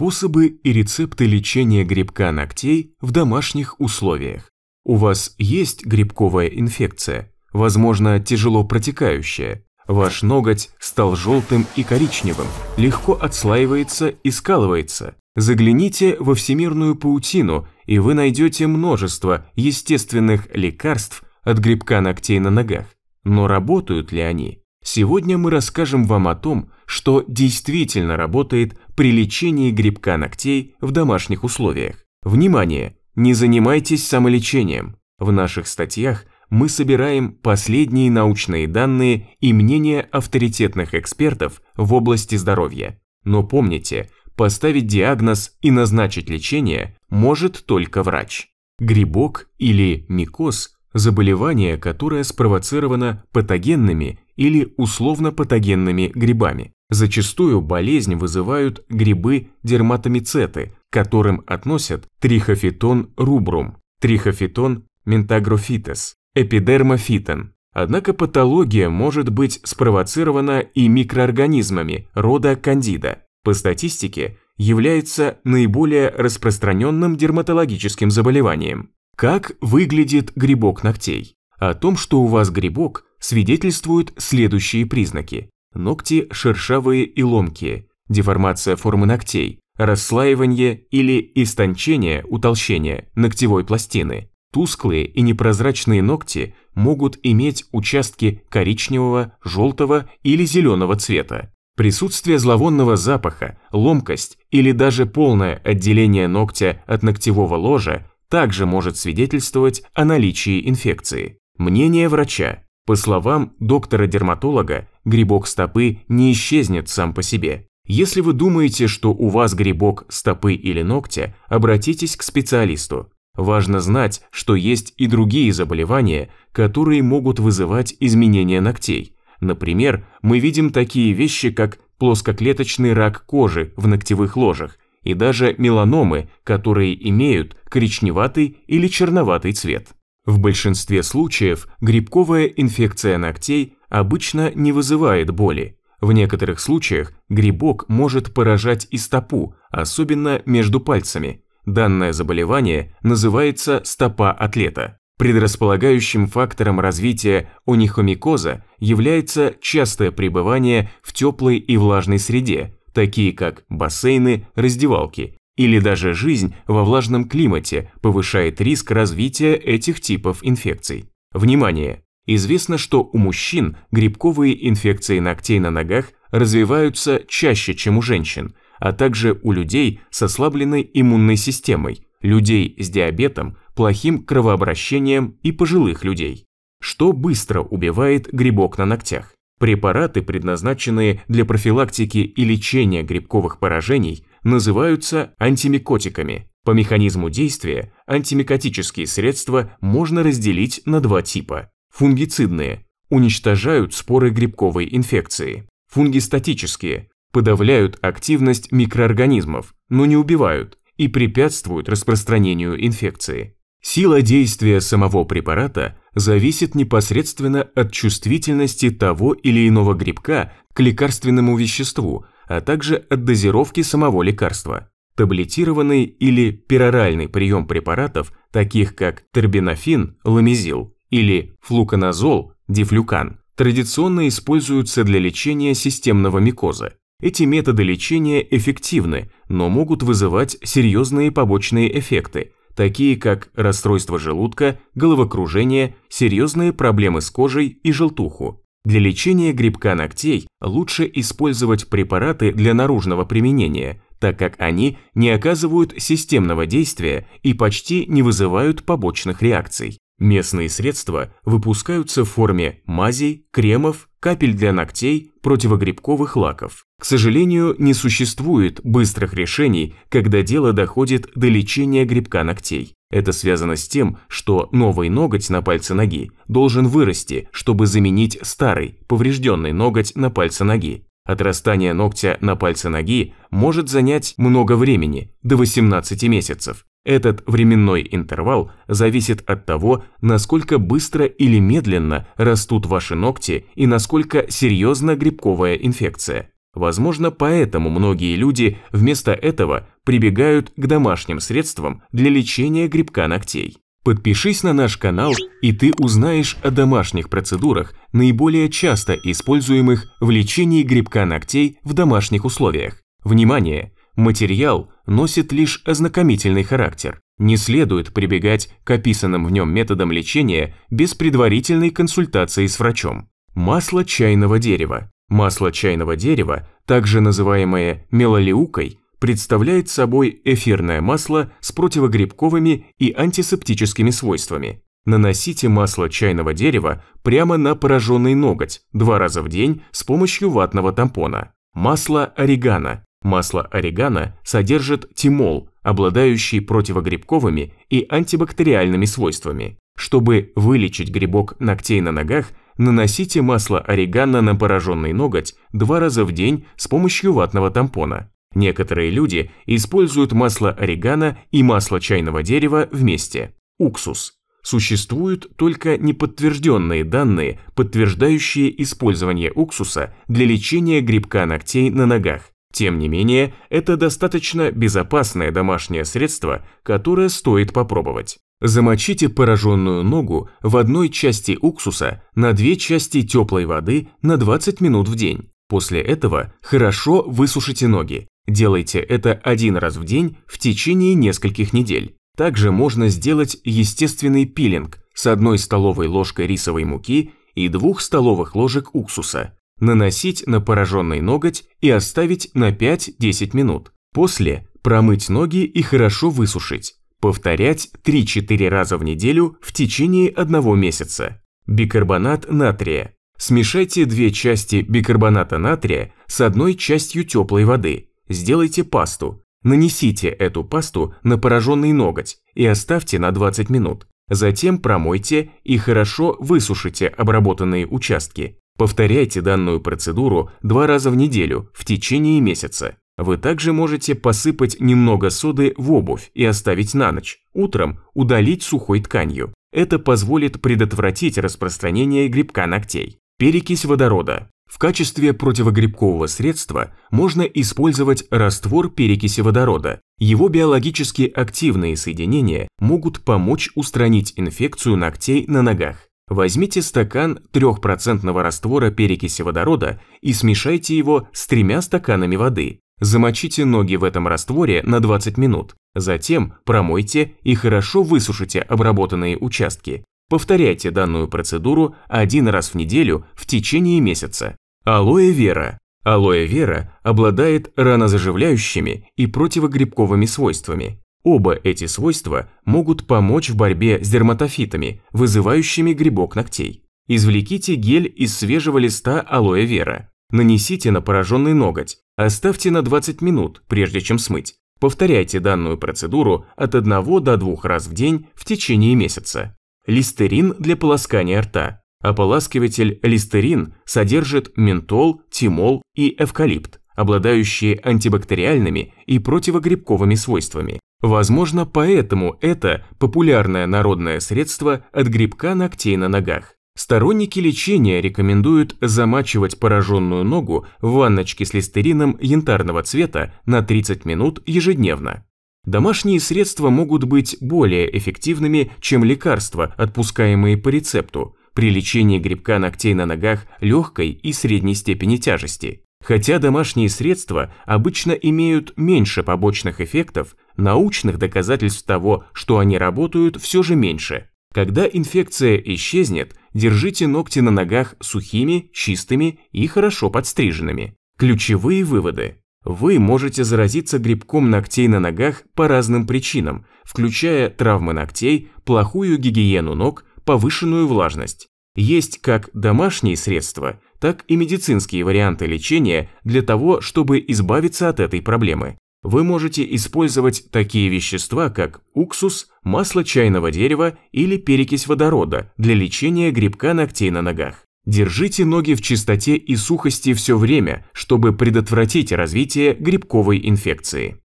способы и рецепты лечения грибка ногтей в домашних условиях. У вас есть грибковая инфекция, возможно, тяжело протекающая. Ваш ноготь стал желтым и коричневым, легко отслаивается и скалывается. Загляните во всемирную паутину, и вы найдете множество естественных лекарств от грибка ногтей на ногах. Но работают ли они? Сегодня мы расскажем вам о том, что действительно работает при лечении грибка ногтей в домашних условиях. Внимание! Не занимайтесь самолечением. В наших статьях мы собираем последние научные данные и мнения авторитетных экспертов в области здоровья. Но помните, поставить диагноз и назначить лечение может только врач. Грибок или микоз заболевание, которое спровоцировано патогенными или условно-патогенными грибами. Зачастую болезнь вызывают грибы-дерматомицеты, к которым относят трихофитон рубрум, трихофитон ментагрофитес, эпидермофитон. Однако патология может быть спровоцирована и микроорганизмами рода кандида. По статистике, является наиболее распространенным дерматологическим заболеванием. Как выглядит грибок ногтей? О том, что у вас грибок, свидетельствуют следующие признаки. Ногти шершавые и ломкие, деформация формы ногтей, расслаивание или истончение, утолщение ногтевой пластины. Тусклые и непрозрачные ногти могут иметь участки коричневого, желтого или зеленого цвета. Присутствие зловонного запаха, ломкость или даже полное отделение ногтя от ногтевого ложа также может свидетельствовать о наличии инфекции. Мнение врача. По словам доктора-дерматолога, грибок стопы не исчезнет сам по себе. Если вы думаете, что у вас грибок стопы или ногтя, обратитесь к специалисту. Важно знать, что есть и другие заболевания, которые могут вызывать изменения ногтей. Например, мы видим такие вещи, как плоскоклеточный рак кожи в ногтевых ложах и даже меланомы, которые имеют коричневатый или черноватый цвет. В большинстве случаев грибковая инфекция ногтей обычно не вызывает боли. В некоторых случаях грибок может поражать и стопу, особенно между пальцами. Данное заболевание называется стопа атлета. Предрасполагающим фактором развития онихомикоза является частое пребывание в теплой и влажной среде, такие как бассейны, раздевалки или даже жизнь во влажном климате повышает риск развития этих типов инфекций. Внимание! Известно, что у мужчин грибковые инфекции ногтей на ногах развиваются чаще, чем у женщин, а также у людей с ослабленной иммунной системой, людей с диабетом, плохим кровообращением и пожилых людей. Что быстро убивает грибок на ногтях? Препараты, предназначенные для профилактики и лечения грибковых поражений, называются антимикотиками. По механизму действия антимикотические средства можно разделить на два типа. Фунгицидные – уничтожают споры грибковой инфекции. Фунгистатические – подавляют активность микроорганизмов, но не убивают и препятствуют распространению инфекции. Сила действия самого препарата зависит непосредственно от чувствительности того или иного грибка к лекарственному веществу, а также от дозировки самого лекарства. Таблетированный или пероральный прием препаратов, таких как тербинофин, ламизил или флуконазол, дифлюкан, традиционно используются для лечения системного микоза. Эти методы лечения эффективны, но могут вызывать серьезные побочные эффекты, такие как расстройство желудка, головокружение, серьезные проблемы с кожей и желтуху. Для лечения грибка ногтей лучше использовать препараты для наружного применения, так как они не оказывают системного действия и почти не вызывают побочных реакций. Местные средства выпускаются в форме мазей, кремов, капель для ногтей, противогрибковых лаков. К сожалению, не существует быстрых решений, когда дело доходит до лечения грибка ногтей. Это связано с тем, что новый ноготь на пальце ноги должен вырасти, чтобы заменить старый, поврежденный ноготь на пальце ноги. Отрастание ногтя на пальце ноги может занять много времени, до 18 месяцев, этот временной интервал зависит от того, насколько быстро или медленно растут ваши ногти и насколько серьезна грибковая инфекция. Возможно, поэтому многие люди вместо этого прибегают к домашним средствам для лечения грибка ногтей. Подпишись на наш канал, и ты узнаешь о домашних процедурах, наиболее часто используемых в лечении грибка ногтей в домашних условиях. Внимание! материал носит лишь ознакомительный характер. Не следует прибегать к описанным в нем методам лечения без предварительной консультации с врачом. Масло чайного дерева. Масло чайного дерева, также называемое мелолиукой, представляет собой эфирное масло с противогрибковыми и антисептическими свойствами. Наносите масло чайного дерева прямо на пораженный ноготь два раза в день с помощью ватного тампона. Масло орегано Масло орегано содержит тимол, обладающий противогрибковыми и антибактериальными свойствами. Чтобы вылечить грибок ногтей на ногах, наносите масло орегано на пораженный ноготь два раза в день с помощью ватного тампона. Некоторые люди используют масло орегано и масло чайного дерева вместе. Уксус. Существуют только неподтвержденные данные, подтверждающие использование уксуса для лечения грибка ногтей на ногах. Тем не менее, это достаточно безопасное домашнее средство, которое стоит попробовать. Замочите пораженную ногу в одной части уксуса на две части теплой воды на 20 минут в день. После этого хорошо высушите ноги. Делайте это один раз в день в течение нескольких недель. Также можно сделать естественный пилинг с одной столовой ложкой рисовой муки и двух столовых ложек уксуса – наносить на пораженный ноготь и оставить на 5-10 минут. После промыть ноги и хорошо высушить. Повторять 3-4 раза в неделю в течение одного месяца. Бикарбонат натрия. Смешайте две части бикарбоната натрия с одной частью теплой воды. Сделайте пасту. Нанесите эту пасту на пораженный ноготь и оставьте на 20 минут. Затем промойте и хорошо высушите обработанные участки. Повторяйте данную процедуру два раза в неделю в течение месяца. Вы также можете посыпать немного соды в обувь и оставить на ночь, утром удалить сухой тканью. Это позволит предотвратить распространение грибка ногтей. Перекись водорода. В качестве противогрибкового средства можно использовать раствор перекиси водорода. Его биологически активные соединения могут помочь устранить инфекцию ногтей на ногах. Возьмите стакан 3% раствора перекиси водорода и смешайте его с тремя стаканами воды. Замочите ноги в этом растворе на 20 минут. Затем промойте и хорошо высушите обработанные участки. Повторяйте данную процедуру один раз в неделю в течение месяца. Алоэ вера. Алоэ вера обладает ранозаживляющими и противогрибковыми свойствами. Оба эти свойства могут помочь в борьбе с дерматофитами, вызывающими грибок ногтей. Извлеките гель из свежего листа алоэ вера. Нанесите на пораженный ноготь. Оставьте на 20 минут, прежде чем смыть. Повторяйте данную процедуру от 1 до 2 раз в день в течение месяца. Листерин для полоскания рта. Ополаскиватель листерин содержит ментол, тимол и эвкалипт, обладающие антибактериальными и противогрибковыми свойствами. Возможно, поэтому это популярное народное средство от грибка ногтей на ногах. Сторонники лечения рекомендуют замачивать пораженную ногу в ванночке с листерином янтарного цвета на 30 минут ежедневно. Домашние средства могут быть более эффективными, чем лекарства, отпускаемые по рецепту, при лечении грибка ногтей на ногах легкой и средней степени тяжести. Хотя домашние средства обычно имеют меньше побочных эффектов, Научных доказательств того, что они работают, все же меньше. Когда инфекция исчезнет, держите ногти на ногах сухими, чистыми и хорошо подстриженными. Ключевые выводы. Вы можете заразиться грибком ногтей на ногах по разным причинам, включая травмы ногтей, плохую гигиену ног, повышенную влажность. Есть как домашние средства, так и медицинские варианты лечения для того, чтобы избавиться от этой проблемы. Вы можете использовать такие вещества, как уксус, масло чайного дерева или перекись водорода для лечения грибка ногтей на ногах. Держите ноги в чистоте и сухости все время, чтобы предотвратить развитие грибковой инфекции.